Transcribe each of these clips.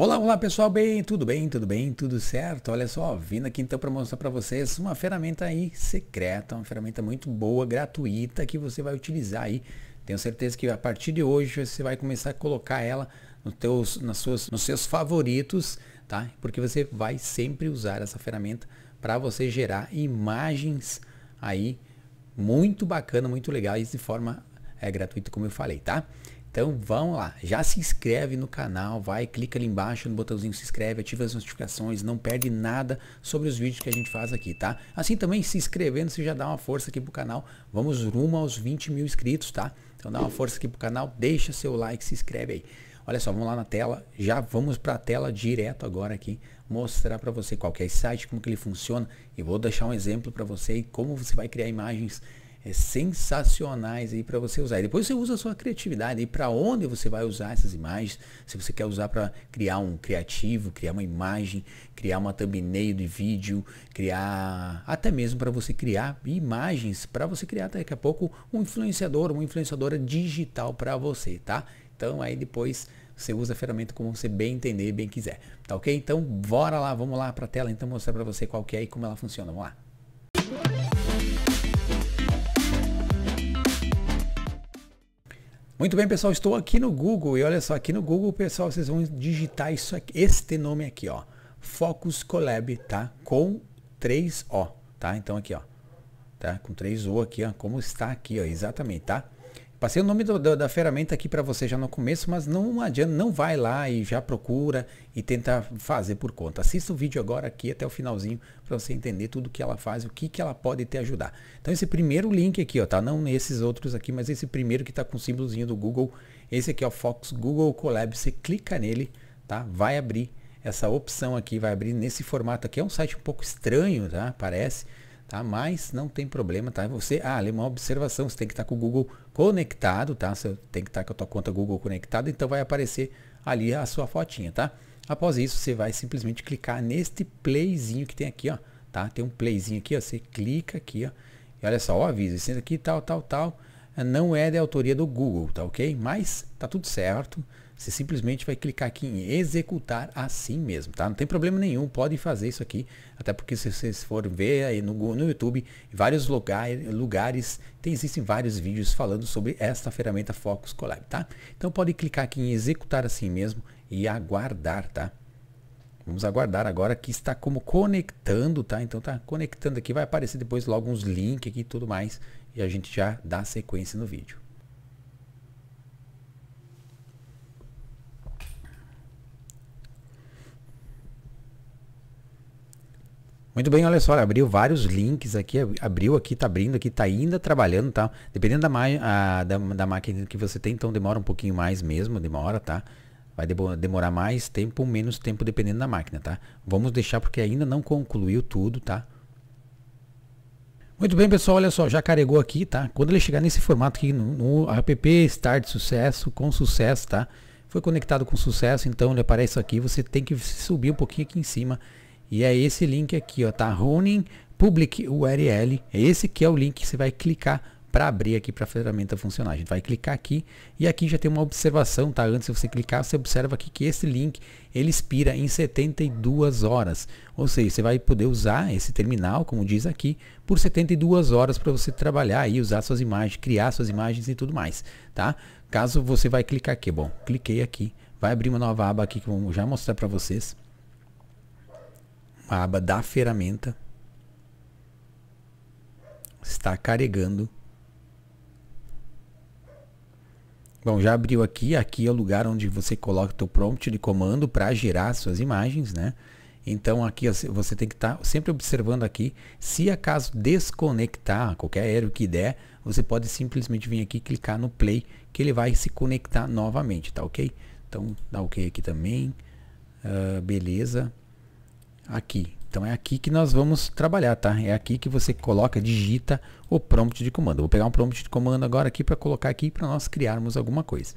Olá, olá pessoal, bem, tudo bem, tudo bem, tudo certo? Olha só, vindo aqui então para mostrar para vocês uma ferramenta aí secreta, uma ferramenta muito boa, gratuita, que você vai utilizar aí. Tenho certeza que a partir de hoje você vai começar a colocar ela nos teus, nas suas, nos seus favoritos, tá? Porque você vai sempre usar essa ferramenta para você gerar imagens aí muito bacana, muito legais de forma é, gratuita, como eu falei, tá? Então vamos lá, já se inscreve no canal, vai, clica ali embaixo no botãozinho se inscreve, ativa as notificações, não perde nada sobre os vídeos que a gente faz aqui, tá? Assim também se inscrevendo, você já dá uma força aqui pro canal, vamos rumo aos 20 mil inscritos, tá? Então dá uma força aqui pro canal, deixa seu like, se inscreve aí. Olha só, vamos lá na tela, já vamos para a tela direto agora aqui, mostrar para você qual é o site, como que ele funciona e vou deixar um exemplo para você e como você vai criar imagens é, sensacionais aí para você usar. E depois você usa a sua criatividade e para onde você vai usar essas imagens. Se você quer usar para criar um criativo, criar uma imagem, criar uma thumbnail de vídeo, criar até mesmo para você criar imagens, para você criar daqui a pouco um influenciador, uma influenciadora digital para você, tá? Então aí depois você usa a ferramenta como você bem entender, bem quiser, tá ok? Então bora lá, vamos lá para a tela então mostrar para você qual que é e como ela funciona, vamos lá. Muito bem, pessoal, estou aqui no Google e olha só, aqui no Google, pessoal, vocês vão digitar isso aqui, este nome aqui, ó. Focus Collab, tá? Com 3O, tá? Então aqui, ó. Tá? Com 3O aqui, ó. Como está aqui, ó, exatamente, tá? Passei o nome do, do, da ferramenta aqui para você já no começo, mas não adianta, não vai lá e já procura e tenta fazer por conta. Assista o vídeo agora aqui até o finalzinho para você entender tudo que ela faz, o que, que ela pode te ajudar. Então esse primeiro link aqui, ó, tá? Não esses outros aqui, mas esse primeiro que está com o símbolozinho do Google, esse aqui é o Fox Google Collab, você clica nele, tá? Vai abrir essa opção aqui, vai abrir nesse formato aqui. É um site um pouco estranho, tá? Parece tá? Mas não tem problema, tá? Você, ah, é uma observação, você tem que estar tá com o Google conectado, tá? Você tem que estar tá com a tua conta Google conectada, então vai aparecer ali a sua fotinha, tá? Após isso, você vai simplesmente clicar neste playzinho que tem aqui, ó, tá? Tem um playzinho aqui, ó, você clica aqui, ó, e olha só, o aviso esse aqui, tal, tal, tal, não é de autoria do Google, tá ok? Mas tá tudo certo. Você simplesmente vai clicar aqui em executar assim mesmo, tá? Não tem problema nenhum, pode fazer isso aqui. Até porque se vocês forem ver aí no, no YouTube, em vários lugar, lugares, tem, existem vários vídeos falando sobre esta ferramenta Focus Collab, tá? Então pode clicar aqui em executar assim mesmo e aguardar, tá? Vamos aguardar agora que está como conectando, tá? Então tá conectando aqui, vai aparecer depois logo uns links aqui e tudo mais e a gente já dá sequência no vídeo. Muito bem, olha só, abriu vários links aqui, abriu aqui, tá abrindo aqui, tá ainda trabalhando, tá? Dependendo da, a, da, da máquina que você tem, então demora um pouquinho mais mesmo, demora, tá? Vai demorar mais tempo ou menos tempo dependendo da máquina, tá? Vamos deixar porque ainda não concluiu tudo, tá? Muito bem, pessoal. Olha só, já carregou aqui, tá? Quando ele chegar nesse formato aqui no, no app Start Sucesso, com sucesso, tá? Foi conectado com sucesso, então ele aparece aqui. Você tem que subir um pouquinho aqui em cima. E é esse link aqui, ó, tá? Running Public URL. É esse que é o link que você vai clicar para abrir aqui para a ferramenta funcionar. A gente vai clicar aqui e aqui já tem uma observação, tá? Antes de você clicar, você observa aqui que esse link ele expira em 72 horas. Ou seja, você vai poder usar esse terminal, como diz aqui, por 72 horas para você trabalhar e usar suas imagens, criar suas imagens e tudo mais, tá? Caso você vai clicar aqui, bom, cliquei aqui, vai abrir uma nova aba aqui que eu já mostrar para vocês. A aba da ferramenta está carregando Bom, já abriu aqui. Aqui é o lugar onde você coloca o teu prompt de comando para gerar suas imagens, né? Então aqui você tem que estar tá sempre observando aqui. Se acaso desconectar qualquer erro que der, você pode simplesmente vir aqui clicar no play que ele vai se conectar novamente, tá ok? Então dá ok aqui também. Uh, beleza. Aqui, então é aqui que nós vamos trabalhar, tá? É aqui que você coloca, digita o prompt de comando. Vou pegar um prompt de comando agora aqui para colocar aqui para nós criarmos alguma coisa.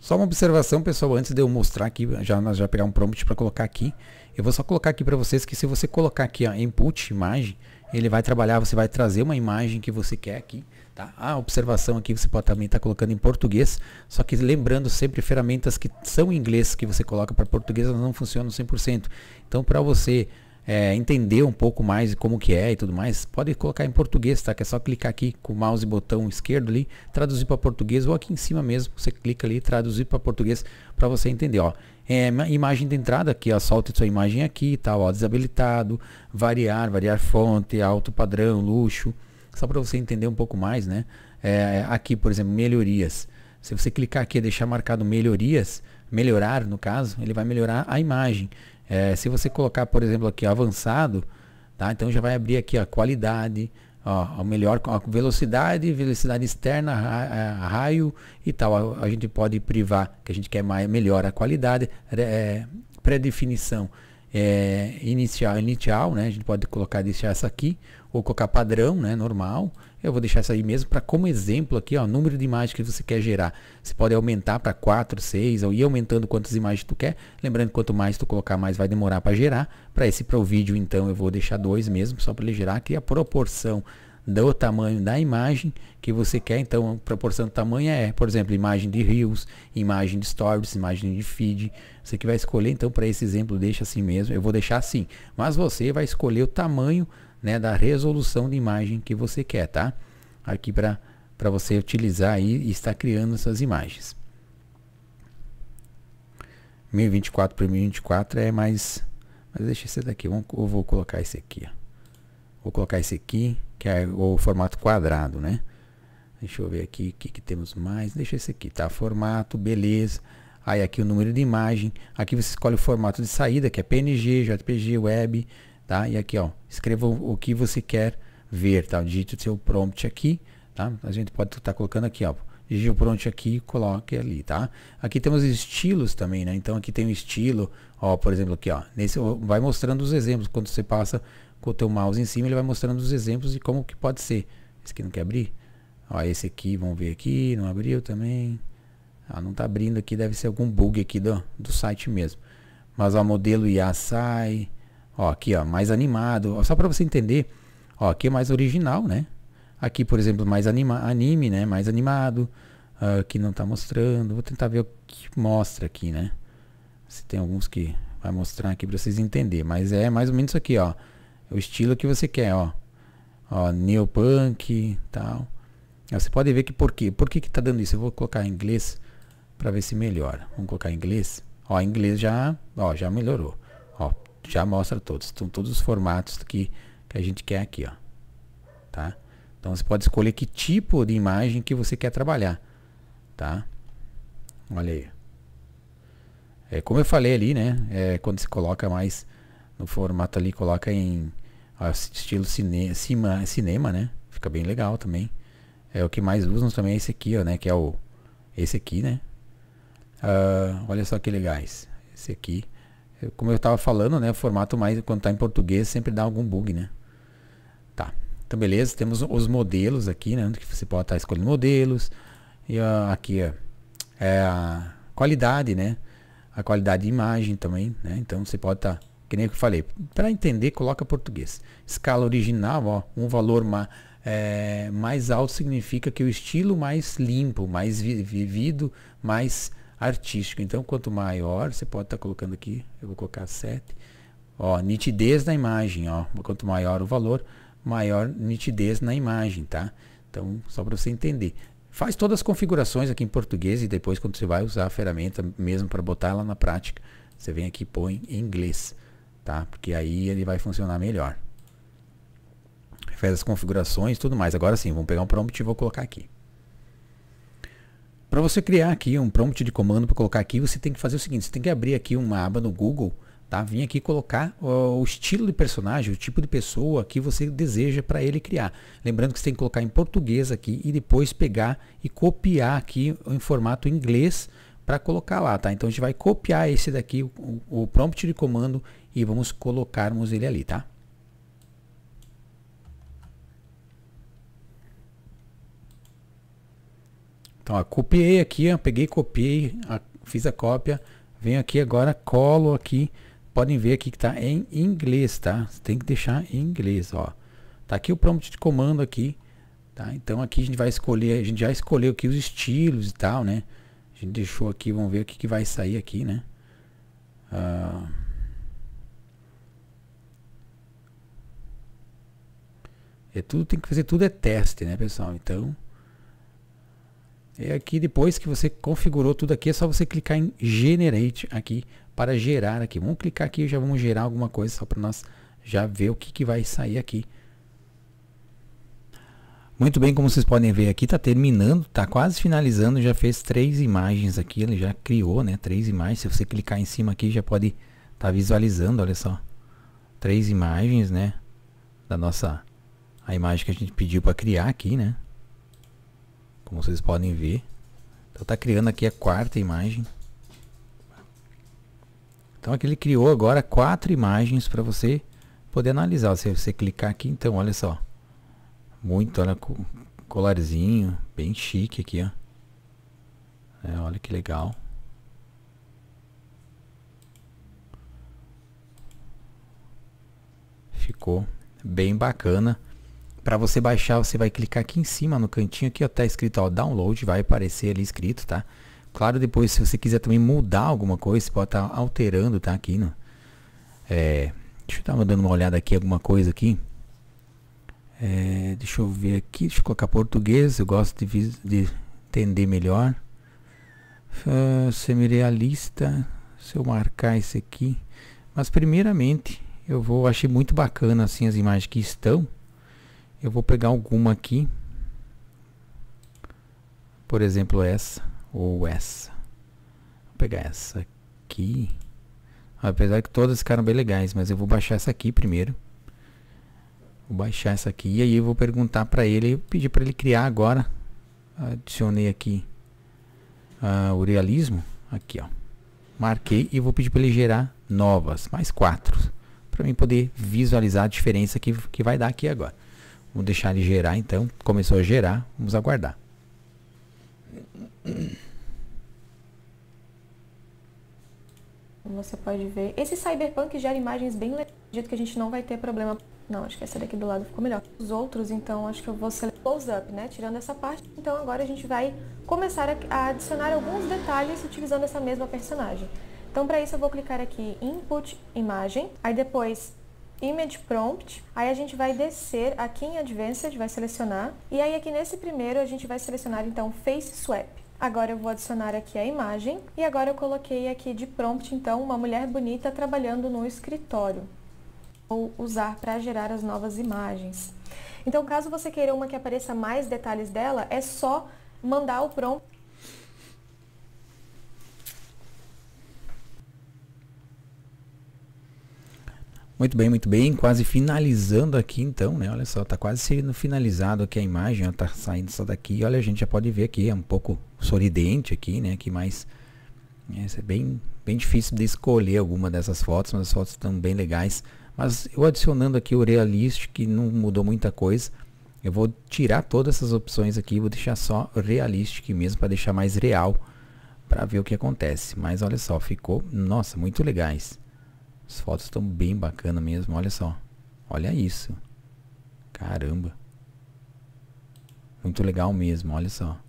Só uma observação, pessoal, antes de eu mostrar aqui, já, nós já pegar um prompt para colocar aqui. Eu vou só colocar aqui para vocês que se você colocar aqui ó, input imagem, ele vai trabalhar, você vai trazer uma imagem que você quer aqui. Tá? A observação aqui você pode também estar tá colocando em português, só que lembrando sempre ferramentas que são em inglês que você coloca para português elas não funcionam 100%. Então para você é, entender um pouco mais de como que é e tudo mais, pode colocar em português, tá? Que é só clicar aqui com o mouse botão esquerdo ali, traduzir para português ou aqui em cima mesmo, você clica ali traduzir para português para você entender, ó é, imagem de entrada aqui, ó, sua imagem aqui e tal, ó, desabilitado, variar, variar fonte, alto padrão, luxo, só para você entender um pouco mais, né? É, aqui, por exemplo, melhorias. Se você clicar aqui e deixar marcado melhorias, melhorar no caso, ele vai melhorar a imagem. É, se você colocar, por exemplo, aqui avançado, tá? Então já vai abrir aqui a qualidade, Ó, a melhor a velocidade, velocidade externa, ra, é, raio e tal. A, a, gente pode privar, que a gente quer mais, melhor a qualidade, é, pré-definição é, inicial, inicial, né? A gente pode colocar deixar essa aqui, ou colocar padrão, né? Normal. Eu vou deixar isso aí mesmo para como exemplo aqui, ó, número de imagens que você quer gerar. Você pode aumentar para 4, 6, ou ir aumentando quantas imagens tu quer. Lembrando que quanto mais tu colocar, mais vai demorar para gerar. Para esse para o vídeo, então, eu vou deixar dois mesmo, só para ele gerar aqui a proporção do tamanho da imagem que você quer. Então, a proporção do tamanho é, por exemplo, imagem de reels, imagem de stories, imagem de feed. Você que vai escolher, então, para esse exemplo, deixa assim mesmo. Eu vou deixar assim. Mas você vai escolher o tamanho né, da resolução de imagem que você quer, tá? Aqui para para você utilizar aí e estar criando essas imagens. 1024 por 1024 é mais mas deixa esse daqui, eu vou colocar esse aqui, ó. Vou colocar esse aqui, que é o formato quadrado, né? Deixa eu ver aqui o que, que temos mais. Deixa esse aqui, tá? Formato, beleza. Aí aqui o número de imagem. Aqui você escolhe o formato de saída, que é PNG, JPG, Web, tá? E aqui, ó, escreva o, que você quer ver, tá? Digite o seu prompt aqui, tá? A gente pode estar tá colocando aqui, ó, digite o prompt aqui e coloque ali, tá? Aqui temos estilos também, né? Então aqui tem um estilo, ó, por exemplo, aqui, ó, nesse vai mostrando os exemplos quando você passa com o teu mouse em cima, ele vai mostrando os exemplos e como que pode ser. Esse aqui não quer abrir? Ó, esse aqui, vamos ver aqui, não abriu também. Ah, não está abrindo aqui, deve ser algum bug aqui do, do site mesmo. Mas o modelo IA sai, Ó, aqui, ó, mais animado. Ó, só para você entender, ó, aqui é mais original, né? Aqui, por exemplo, mais anima anime, né? Mais animado. Uh, ah, aqui não está mostrando. Vou tentar ver o que mostra aqui, né? Se tem alguns que vai mostrar aqui para vocês entenderem. Mas é mais ou menos isso aqui, ó. o estilo que você quer, ó. Ó, neopunk e tal. Você pode ver que por quê? Por que que tá dando isso? Eu vou colocar em inglês para ver se melhora. Vamos colocar em inglês. Ó, em inglês já, ó, já melhorou já mostra todos. Estão todos os formatos que, que a gente quer aqui, ó. Tá? Então você pode escolher que tipo de imagem que você quer trabalhar, tá? Olha aí. É, como eu falei ali, né? É, quando você coloca mais no formato ali, coloca em ó, estilo cine, cima, cinema, né? Fica bem legal também. É o que mais usam também é esse aqui, ó, né? Que é o esse aqui, né? Uh, olha só que legais. Esse aqui como eu estava falando, né? O formato mais, quando está em português, sempre dá algum bug, né? Tá. Então, beleza. Temos os modelos aqui, né? Que você pode estar tá escolhendo modelos. E ó, ah, aqui, ó, é a qualidade, né? A qualidade de imagem também, né? Então, você pode estar, tá, que nem eu falei, para entender, coloca português. Escala original, ó, um valor é, mais alto significa que o estilo mais limpo, mais vivido, mais artístico. Então, quanto maior, você pode estar tá colocando aqui, eu vou colocar 7. Ó, nitidez na imagem, ó. Quanto maior o valor, maior nitidez na imagem, tá? Então, só para você entender. Faz todas as configurações aqui em português e depois quando você vai usar a ferramenta mesmo para botar ela na prática, você vem aqui e põe em inglês, tá? Porque aí ele vai funcionar melhor. Faz as configurações, tudo mais. Agora sim, vamos pegar um prompt e vou colocar aqui. Para você criar aqui um prompt de comando para colocar aqui, você tem que fazer o seguinte, você tem que abrir aqui uma aba no Google, tá? Vim aqui colocar o estilo de personagem, o tipo de pessoa que você deseja para ele criar. Lembrando que você tem que colocar em português aqui e depois pegar e copiar aqui em formato inglês para colocar lá, tá? Então a gente vai copiar esse daqui, o, o prompt de comando e vamos colocarmos ele ali, tá? Então, ó, copiei aqui, ó, peguei, copiei, fiz a cópia, venho aqui agora, colo aqui. Podem ver aqui que está em inglês, tá? Você tem que deixar em inglês, ó. Tá aqui o prompt de comando aqui, tá? Então aqui a gente vai escolher, a gente já escolheu aqui os estilos e tal, né? A gente deixou aqui, vamos ver o que, que vai sair aqui, né? Uh... É tudo, tem que fazer tudo é teste, né, pessoal? Então, e é aqui depois que você configurou tudo aqui, é só você clicar em Generate aqui para gerar aqui. Vamos clicar aqui e já vamos gerar alguma coisa só para nós já ver o que, que vai sair aqui. Muito bem, como vocês podem ver aqui, está terminando, está quase finalizando, já fez três imagens aqui, ele já criou né, três imagens. Se você clicar em cima aqui, já pode estar tá visualizando, olha só. Três imagens, né, da nossa, a imagem que a gente pediu para criar aqui, né. Como vocês podem ver. Então tá criando aqui a quarta imagem. Então aqui ele criou agora quatro imagens para você poder analisar. Se você clicar aqui, então, olha só. Muito, olha, colarzinho, bem chique aqui, ó. É, olha que legal. Ficou bem bacana. Para você baixar, você vai clicar aqui em cima no cantinho aqui, ó, tá escrito ó, download, vai aparecer ali escrito, tá? Claro, depois se você quiser também mudar alguma coisa, você pode estar tá alterando, tá? Aqui, no, é, deixa eu estar dando uma olhada aqui, alguma coisa aqui. É, deixa eu ver aqui, deixa eu colocar português, eu gosto de, de entender melhor. Uh, lista, se eu marcar isso aqui. Mas primeiramente, eu vou, achei muito bacana assim as imagens que estão. Eu vou pegar alguma aqui. Por exemplo, essa ou essa. Vou pegar essa aqui. Apesar que todas ficaram bem legais, mas eu vou baixar essa aqui primeiro. Vou baixar essa aqui e aí eu vou perguntar para ele, pedir para ele criar agora. Adicionei aqui uh, o realismo, aqui ó. Marquei e vou pedir para ele gerar novas, mais quatro, para mim poder visualizar a diferença que, que vai dar aqui agora. Vamos deixar ele gerar então. Começou a gerar, vamos aguardar. Você pode ver. Esse cyberpunk gera imagens bem legais. Dito que a gente não vai ter problema. Não, acho que essa daqui do lado ficou melhor. Os outros, então, acho que eu vou selecionar close up, né? Tirando essa parte. Então agora a gente vai começar a adicionar alguns detalhes utilizando essa mesma personagem. Então para isso eu vou clicar aqui em Input Imagem. Aí depois Image Prompt, aí a gente vai descer aqui em Advanced, vai selecionar, e aí aqui nesse primeiro a gente vai selecionar então Face Swap. Agora eu vou adicionar aqui a imagem, e agora eu coloquei aqui de prompt então uma mulher bonita trabalhando no escritório. Vou usar para gerar as novas imagens. Então caso você queira uma que apareça mais detalhes dela, é só mandar o prompt Muito bem, muito bem. Quase finalizando aqui então, né? Olha só, tá quase sendo finalizado aqui a imagem, ó, tá saindo só daqui. Olha, a gente já pode ver aqui, é um pouco sorridente aqui, né? Aqui mais... Né? É bem, bem difícil de escolher alguma dessas fotos, mas as fotos estão bem legais. Mas eu adicionando aqui o Realist, que não mudou muita coisa. Eu vou tirar todas essas opções aqui, vou deixar só Realistic mesmo, para deixar mais real, para ver o que acontece. Mas olha só, ficou, nossa, muito legais. As fotos estão bem bacana mesmo, olha só. Olha isso. Caramba. Muito legal mesmo, olha só.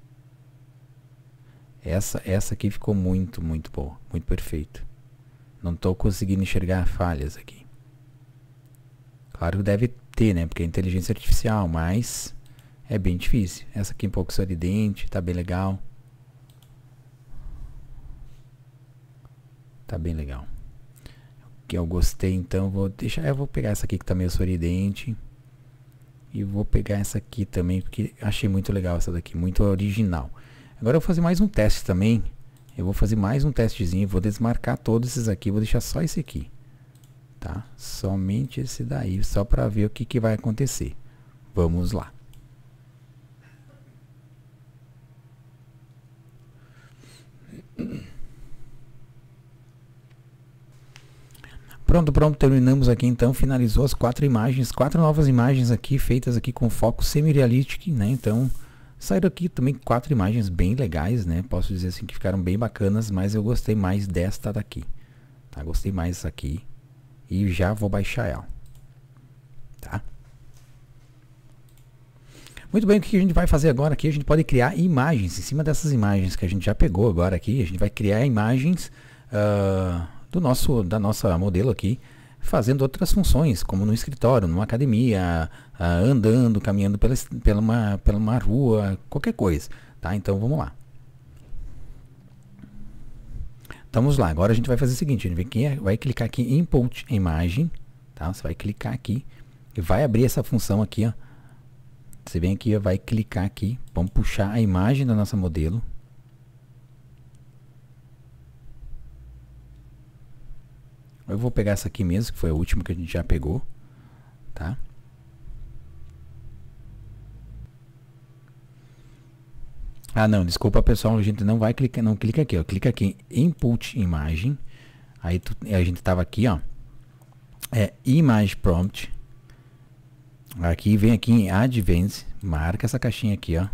Essa, essa aqui ficou muito, muito boa. Muito perfeito. Não estou conseguindo enxergar falhas aqui. Claro que deve ter, né? Porque é inteligência artificial, mas é bem difícil. Essa aqui é um pouco sorridente, tá bem legal. Tá bem legal que eu gostei, então vou deixar, eu vou pegar essa aqui que tá meio sorridente. E vou pegar essa aqui também, porque achei muito legal essa daqui, muito original. Agora eu vou fazer mais um teste também. Eu vou fazer mais um testezinho, vou desmarcar todos esses aqui, vou deixar só esse aqui. Tá? Somente esse daí, só para ver o que, que vai acontecer. Vamos lá. Pronto, pronto, terminamos aqui então, finalizou as quatro imagens, quatro novas imagens aqui, feitas aqui com foco semi-realistic, né, então saíram aqui também quatro imagens bem legais, né, posso dizer assim que ficaram bem bacanas, mas eu gostei mais desta daqui, tá, gostei mais dessa aqui e já vou baixar ela, tá. Muito bem, o que a gente vai fazer agora aqui? A gente pode criar imagens em cima dessas imagens que a gente já pegou agora aqui. A gente vai criar imagens uh, do nosso, da nossa modelo aqui, fazendo outras funções, como no escritório, numa academia, ah, andando, caminhando pela, pela, uma, pela uma rua, qualquer coisa. Tá? Então vamos lá. Vamos lá, agora a gente vai fazer o seguinte, a gente vai, é, vai clicar aqui em Input Imagem, tá? Você vai clicar aqui e vai abrir essa função aqui, ó. Você vem aqui, vai clicar aqui, vamos puxar a imagem da nossa modelo, Eu vou pegar essa aqui mesmo, que foi a última que a gente já pegou. Tá? Ah, não, desculpa pessoal, a gente não vai clicar, não clica aqui, ó, clica aqui em input imagem. Aí tu, a gente tava aqui, ó. É image prompt. Aqui vem aqui em advance, marca essa caixinha aqui, ó.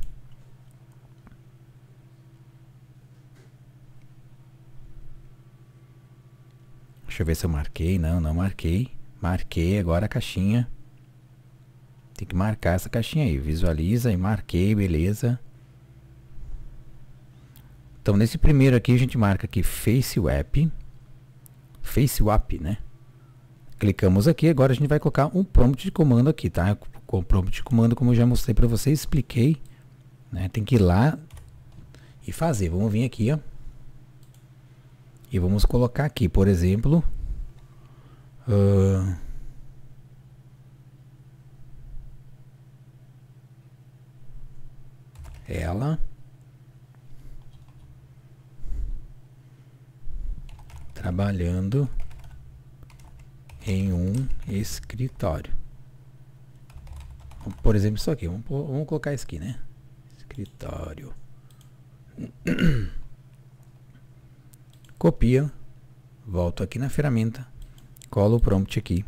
Deixa eu ver se eu marquei. Não, não marquei. Marquei agora a caixinha. Tem que marcar essa caixinha aí. Visualiza e marquei, beleza. Então nesse primeiro aqui a gente marca aqui FaceWap. FaceWap, né? Clicamos aqui, agora a gente vai colocar um prompt de comando aqui, tá? O prompt de comando, como eu já mostrei para vocês, expliquei. Né? Tem que ir lá e fazer. Vamos vir aqui, ó. E vamos colocar aqui, por exemplo, uh, ela trabalhando em um escritório. Por exemplo, isso aqui. Vamos, vamos colocar isso aqui, né? Escritório. copio, volto aqui na ferramenta, colo o prompt aqui.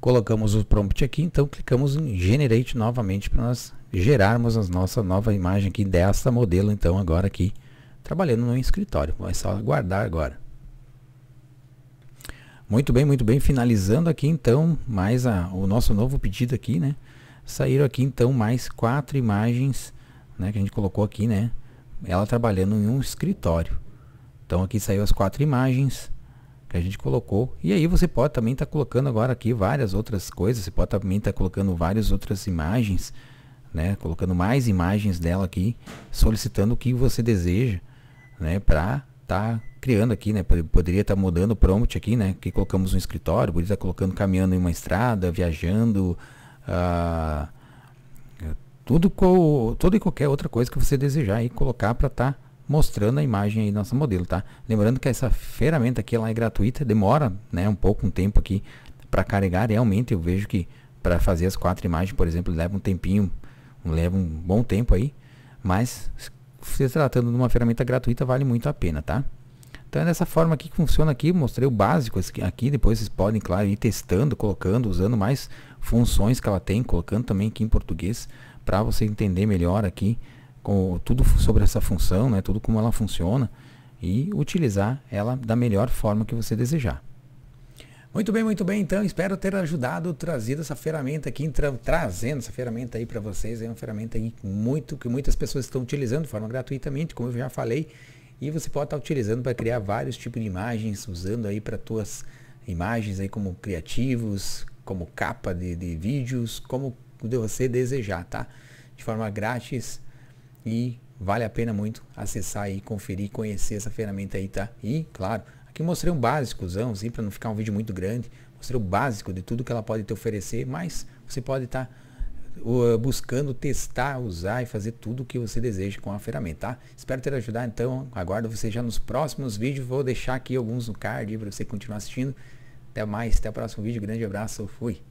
Colocamos o prompt aqui, então clicamos em Generate novamente para nós gerarmos a nossa nova imagem aqui dessa modelo, então agora aqui, trabalhando no escritório. É só aguardar agora. Muito bem, muito bem. Finalizando aqui então mais a, o nosso novo pedido aqui, né? Saíram aqui então mais quatro imagens né, que a gente colocou aqui, né? Ela trabalhando em um escritório. Então aqui saiu as quatro imagens que a gente colocou. E aí você pode também estar tá colocando agora aqui várias outras coisas. Você pode também estar tá colocando várias outras imagens, né? Colocando mais imagens dela aqui, solicitando o que você deseja, né? Para estar tá criando aqui, né? Poderia estar tá mudando o prompt aqui, né? Que colocamos um escritório, poderia estar tá colocando caminhando em uma estrada, viajando, uh, tudo co, toda e qualquer outra coisa que você desejar e colocar para estar tá mostrando a imagem aí do nosso modelo, tá? Lembrando que essa ferramenta aqui ela é gratuita, demora, né, um pouco um tempo aqui para carregar. Realmente eu vejo que para fazer as quatro imagens, por exemplo, leva um tempinho, leva um bom tempo aí, mas se tratando de uma ferramenta gratuita vale muito a pena, tá? Então é dessa forma aqui que funciona aqui, mostrei o básico aqui, depois vocês podem, claro, ir testando, colocando, usando mais funções que ela tem, colocando também aqui em português, para você entender melhor aqui com, tudo sobre essa função, né, tudo como ela funciona e utilizar ela da melhor forma que você desejar. Muito bem, muito bem. Então, espero ter ajudado, trazido essa ferramenta aqui, tra trazendo essa ferramenta aí para vocês. É uma ferramenta aí muito que muitas pessoas estão utilizando de forma gratuitamente, como eu já falei. E você pode estar tá utilizando para criar vários tipos de imagens, usando aí para tuas imagens aí como criativos, como capa de, de vídeos, como que você desejar, tá? De forma grátis e vale a pena muito acessar e conferir, conhecer essa ferramenta aí, tá? E, claro, aqui mostrei um básicozão, assim, para não ficar um vídeo muito grande, mostrei o básico de tudo que ela pode te oferecer, mas você pode estar tá, uh, buscando testar, usar e fazer tudo o que você deseja com a ferramenta, tá? Espero ter ajudado, então, aguardo você já nos próximos vídeos, vou deixar aqui alguns no card para você continuar assistindo. Até mais, até o próximo vídeo, grande abraço, fui!